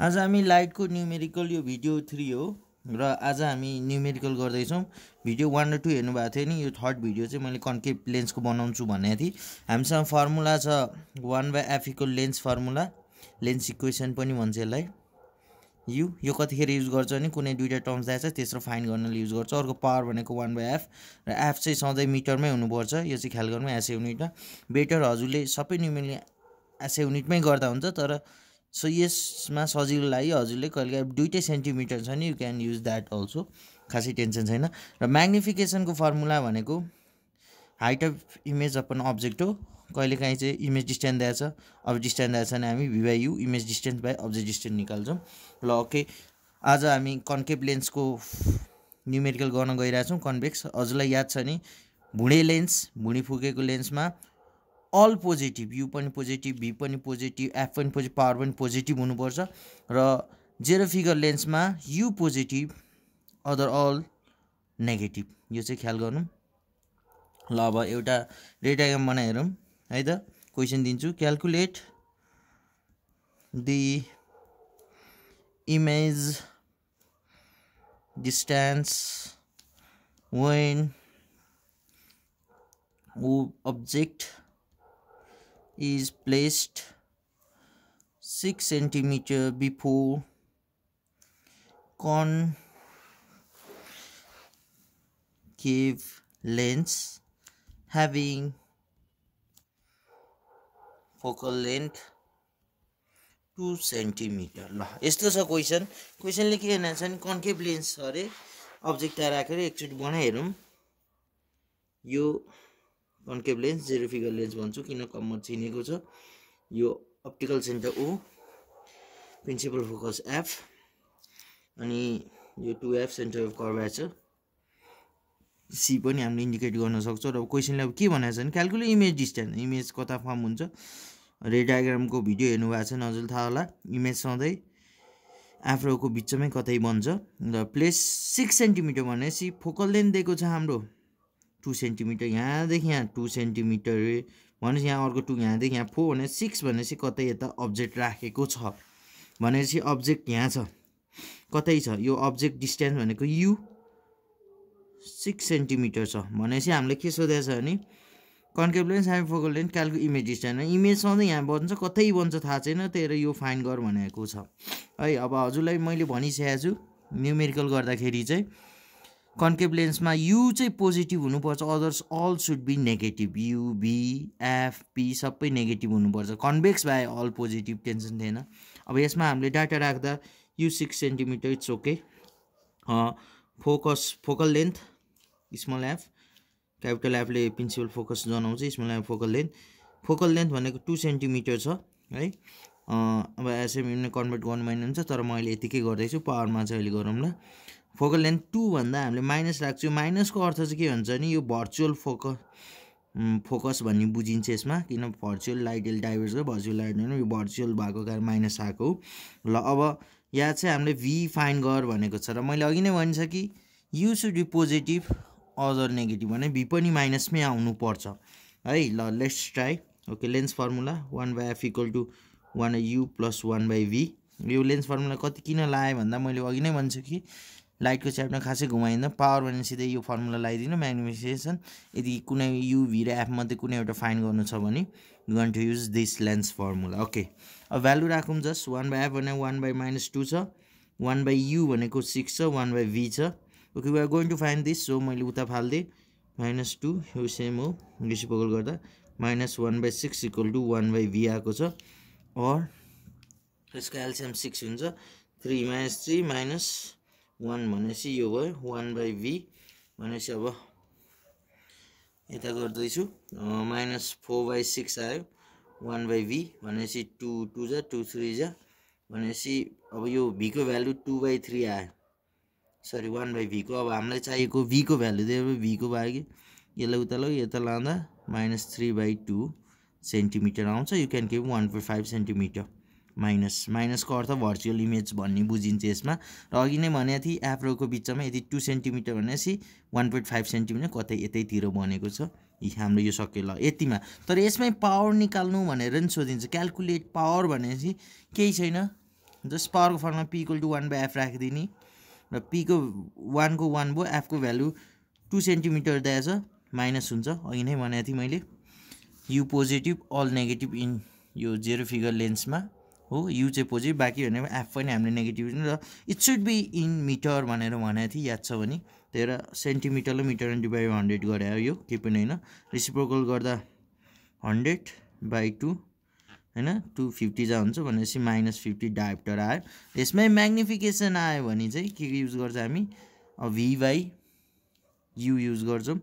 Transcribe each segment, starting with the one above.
आज हामी लाइटको न्युमेरिकल यो भिडियो थ्री हो र आज हामी न्युमेरिकल गर्दैछौँ भिडियो वान र टू हेर्नुभएको थियो नि यो थर्ड भिडियो चाहिँ मैले कन्केभ लेन्सको बनाउँछु भनेको थिएँ हामीसँग फर्मुला छ वान बाई एफीको लेन्स फर्मुला लेन्स इक्वेसन पनि भन्छ यसलाई यु यो कतिखेर युज गर्छ भने कुनै दुइटा टर्म्स आएछ त्यसो फाइन गर्नले युज गर्छ अर्को पावर भनेको वान बाई एफ र एफ चाहिँ सधैँ मिटरमै हुनुपर्छ यो चाहिँ ख्याल गर्नु एस युनिटमा बेटर हजुरले सबै न्युमेरिकल एस युनिटमै गर्दा हुन्छ तर सो यसमा सजिलो लाग्यो हजुरले कहिलेकाहीँ दुइटै सेन्टिमिटर छ नि you can use that also खासै टेन्सन छैन र म्याग्निफिकेसनको फर्मुला भनेको height of image upon object हो कहिलेकाहीँ चाहिँ इमेज डिस्टेन्स दिएछ अब डिस्टेन्स दिएछ भने हामी v by u image distance by object distance निकाल्छौँ ल ओके आज हामी कन्केभ लेन्सको न्युमेरिकल गर्न गइरहेछौँ कन्भेक्स हजुरलाई याद छ नि भुँडे लेन्स भुँडी फुकेको लेन्समा अल पोजिटिभ यु पनि पोजिटिभ भी पनि पोजिटिभ एफ पनि पोजिटिभ पावर पनि पोजिटिभ हुनुपर्छ र zero figure lens u positive other all negative यो चाहिँ ख्याल गर्नु ल अब एउटा रेटाग्राम बनाइहेरौँ है त क्वेसन दिन्छु calculate the image distance when object is placed 6 centimeter before concave lens having focal length two centimetre ल यस्तो छ क्वेसन क्वेसनले के हेर्न छ भने कन्केभ लेन्स अरे अब्जेक्ट आएर राखेर एकचोटि बनाइहेरौँ यो कन्केभ लेन्स जेरो लेन्स भन्छु किन कम्मर चिनेको छ यो optical centre O principal focus F अनि यो टु एफ सेन्टर अफ छ सी पनि हामीले इन्डिकेट गर्न सक्छौँ र क्वेसनले अब के भनेको छ भने क्यालकुलेट इमेज डिस्टेन्स इमेज कता फर्म हुन्छ रे डायग्रामको भिडियो हेर्नुभएको छ नजुल थाहा होला इमेज सधैँ आफ्नोको बिचमै कतै बन्छ र प्लेस सिक्स सेन्टिमिटर भनेपछि फोकल लेन्थ दिएको छ हाम्रो टु सेन्टिमिटर यहाँदेखि यहाँ टु सेन्टिमिटर भनेपछि यहाँ अर्को टु यहाँदेखि यहाँ फोर भने सिक्स भनेपछि कतै यता अब्जेक्ट राखेको छ भनेपछि अब्जेक्ट यहाँ छ कतै छ यो अब्जेक्ट डिस्टेन्स भनेको यु सिक्स सेन्टिमिटर छ भनेपछि हामीले के सोधेको छ भने कन्केभ लेन्स फोकल लेन्स क्यालको इमेज डिस्टेन्स इमेज सधैँ यहाँ बन्छ कतै बन्छ थाहा छैन त्यही यो फाइन गर भनेको छ है अब हजुरलाई मैले भनिसकेको छु न्युमेरिकल गर्दाखेरि चाहिँ कन्केभ लेन्समा यु चाहिँ पोजिटिभ हुनुपर्छ others all should be negative u v f p सबै नेगेटिभ हुनुपर्छ कन्भेक्स भए अल पोजिटिभ टेन्सन थिएन अब यसमा हामीले डाटा राख्दा u six centimetre it's okay focus focal length small f capital एफले प्रिन्सिपल फोकस जनाउँछ small f focal length focal length भनेको टु सेन्टिमिटर छ है अब एसएम कन्भर्ट गर्नु भएन हुन्छ तर अहिले यतिकै गर्दैछु पावरमा चाहिँ अहिले गरौँला फोकल लेन्थ टू भन्दा हामीले माइनस राख्छु माइनसको अर्थ चाहिँ के हुन्छ भने यो भर्चुअल फोक फोकस भन्ने बुझिन्छ यसमा किन भर्चुअल लाइट डाइभर्स हो भर्चुअल लाइट होइन यो भर्चुअल भएको कारण माइनस आएको हो ल अब यहाँ चाहिँ हामीले भी फाइन गर भनेको छ र मैले अघि नै भनिन्छ कि u should be positive other negative भने भी पनि माइनसमै आउनुपर्छ है ल let's try okay lens formula one by f equal to one u plus one by v यो लेन्स फर्मुला कति किन लाएँ भन्दा मैले अघि नै भन्छु कि लाइटको च्याप्टर खासै घुमाइँदैन पावर भने सिधै यो फर्मुला लगाइदिनु म्याग्निफिकेसन यदि कुनै यु भी र एफमध्ये कुनै एउटा फाइन गर्नु छ भने you want to use this lens formula okay अब भ्यालु राखौँ जस्ट वान बाई एफ भने वान बाई माइनस टू छ वान बाई यु भनेको सिक्स छ वान बाई भी छ okay we are going to fine this so मैले उता फालिदिएँ माइनस टू यो सेम हो पकल गर्दा minus one by six equal to one by v आएको छ अर यसको एलसिएम सिक्स हुन्छ three minus three minus one भनेपछि यो भयो वान बाई भी भनेपछि अब यता गर्दैछु माइनस फोर बाई सिक्स आयो वान बाई भी भनेपछि टु टू जा टु थ्री जा भनेपछि अब यो भीको भ्यालु टू बाई थ्री आयो सरी वान बाई भीको अब हामीलाई चाहिएको भीको भ्यालु दियो भीको भयो कि यसलाई उता लग्यो यता लाँदा minus three by two centimetre आउँछ you can keep one point five centimetre minus माइनसको अर्थ भर्चुअल इमेज भन्ने बुझिन्छ यसमा र अघि नै भनेको थिएँ एप्रोको बिचमा यदि टु सेन्टिमिटर भनेपछि वान पोइन्ट फाइभ सेन्टिमिटर कतै यतैतिर बनेको छ हाम्रो यो सक्यो ल यतिमा तर यसमै पावर निकाल्नु भनेर नि सोधिन्छ क्यालकुलेट पावर भनेपछि केही छैन जस्ट पावरको फर्ममा p equal to one by f राखिदिने र पीको वानको वान भयो एफको भ्यालु टु सेन्टिमिटर दिएछ माइनस हुन्छ अघि नै भनेको थिएँ मैले u positive all negative in यो जेरो फिगर लेन्समा हो चाहिँ पोजिटिभ बाँकी भने एफ पनि हामीले नेगेटिभ र it should be in metre भनेर भनेको थिएँ याद छ भने त्यही भएर सेन्टिमिटरले मिटर डिभाइड हन्ड्रेड गरे यो केही पनि होइन रिसिप्रोकल गर्दा हन्ड्रेड बाई टू होइन टु फिफ्टी जा हुन्छ भनेपछि माइनस फिफ्टी डायप्टर आयो यसमै म्याग्निफिकेसन आयो भने चाहिँ के के युज गर्छ हामी भी बाई यु युज गर्छौँ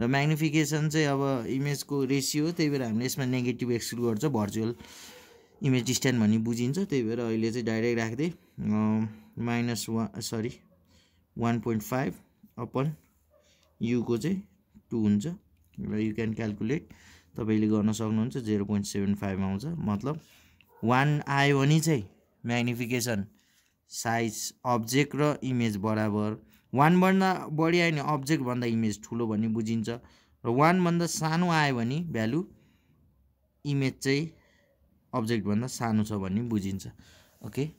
र म्याग्निफिकेसन चाहिँ अब इमेजको रेसियो त्यही भएर हामीले यसमा नेगेटिभ एक्सक्लुड गर्छ भर्चुअल इमेज डिस्ट्यान्ट भन्ने बुझिन्छ त्यही भएर अहिले चाहिँ डाइरेक्ट राख्दै minus one sorry one point five upon युको चाहिँ टु हुन्छ र यु क्यान क्यालकुलेट तपाईँले गर्न सक्नुहुन्छ जेरो पोइन्ट सेभेन फाइभ आउँछ मतलब वान आयो भने चाहिँ म्याग्निफिकेसन साइज अब्जेक्ट र इमेज बराबर वानभन्दा बढी आयो भने अब्जेक्टभन्दा इमेज ठुलो भन्ने बुझिन्छ र वानभन्दा सानो आयो भने भ्यालु इमेज चाहिँ अब्जेक्टभन्दा सानो छ भन्ने बुझिन्छ ओके